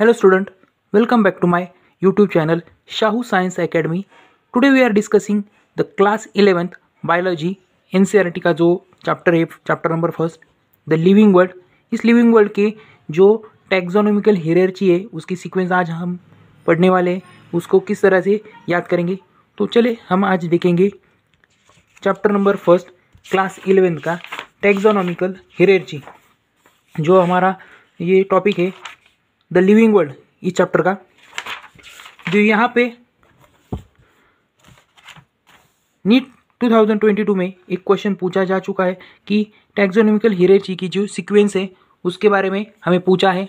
hello student welcome back to my YouTube channel Shahu science academy today we are discussing the class eleventh biology एन का जो chapter है chapter number first the living world इस living world के जो टेक्जोनोमिकल हेरची है उसकी सिक्वेंस आज हम पढ़ने वाले हैं उसको किस तरह से याद करेंगे तो चले हम आज देखेंगे chapter number first class eleventh का टेक्जोनॉमिकल हेरची जो हमारा ये टॉपिक है द लिविंग वर्ल्ड इस चैप्टर का जो यहाँ पे नीट 2022 में एक क्वेश्चन पूछा जा चुका है कि टैक्सोनॉमिकल हिरेची की जो सीक्वेंस है उसके बारे में हमें पूछा है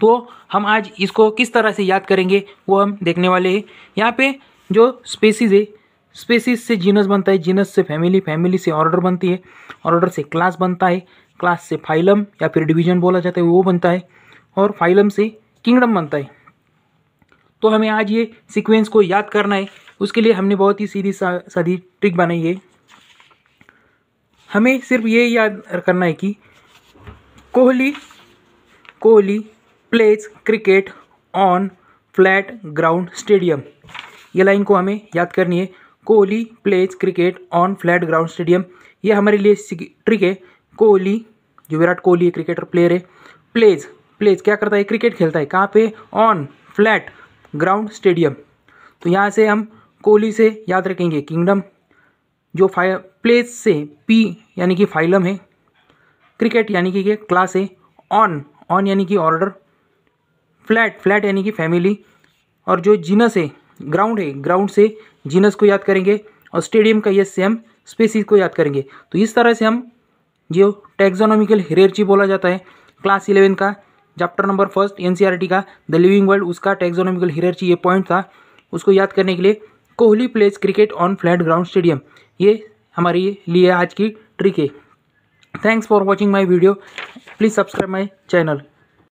तो हम आज इसको किस तरह से याद करेंगे वो हम देखने वाले हैं यहाँ पे जो स्पेसीज है स्पेसीज से जीनस बनता है जीनस से फैमिली फैमिली से ऑर्डर बनती है ऑर्डर से क्लास बनता है क्लास से फाइलम या फिर डिवीजन बोला जाता है वो बनता है और फाइलम से किंगडम बनता है तो हमें आज ये सीक्वेंस को याद करना है उसके लिए हमने बहुत ही सीधी साधी ट्रिक बनाई है हमें सिर्फ ये याद करना है कि Kohli Kohli plays cricket on flat ground stadium ये लाइन को हमें याद करनी है Kohli plays cricket on flat ground stadium ये हमारे लिए ट्रिक है कोहली जो विराट कोहली क्रिकेटर प्लेयर है प्लेज प्लेस क्या करता है क्रिकेट खेलता है कहाँ पे ऑन फ्लैट ग्राउंड स्टेडियम तो यहाँ से हम कोहली से याद रखेंगे किंगडम जो फाइ प्लेस से पी यानी कि फाइलम है क्रिकेट यानी कि क्लास है ऑन ऑन यानी कि ऑर्डर फ्लैट फ्लैट यानी कि फैमिली और जो जीनस है ग्राउंड है ग्राउंड से जीनस को याद करेंगे और स्टेडियम का यस से हम स्पेसिस को याद करेंगे तो इस तरह से हम जो टेक्जोनॉमिकल हिरेरची बोला जाता है क्लास इलेवन का चैप्टर नंबर फर्स्ट एन का द लिविंग वर्ल्ड उसका टेक्जोनॉमिकल हिरर्ची ये पॉइंट था उसको याद करने के लिए Kohli plays cricket on flat ground stadium ये हमारी लिए आज की ट्रिक है thanks for watching my video please subscribe my channel